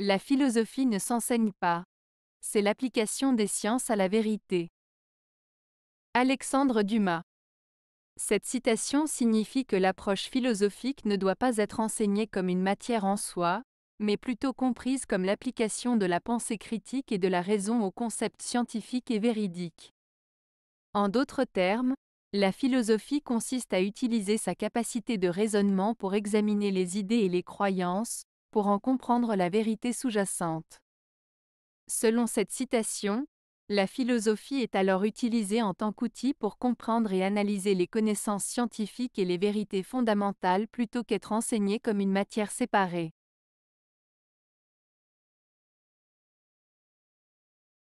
La philosophie ne s'enseigne pas. C'est l'application des sciences à la vérité. Alexandre Dumas. Cette citation signifie que l'approche philosophique ne doit pas être enseignée comme une matière en soi, mais plutôt comprise comme l'application de la pensée critique et de la raison aux concepts scientifiques et véridiques. En d'autres termes, la philosophie consiste à utiliser sa capacité de raisonnement pour examiner les idées et les croyances, pour en comprendre la vérité sous-jacente. Selon cette citation, la philosophie est alors utilisée en tant qu'outil pour comprendre et analyser les connaissances scientifiques et les vérités fondamentales plutôt qu'être enseignée comme une matière séparée.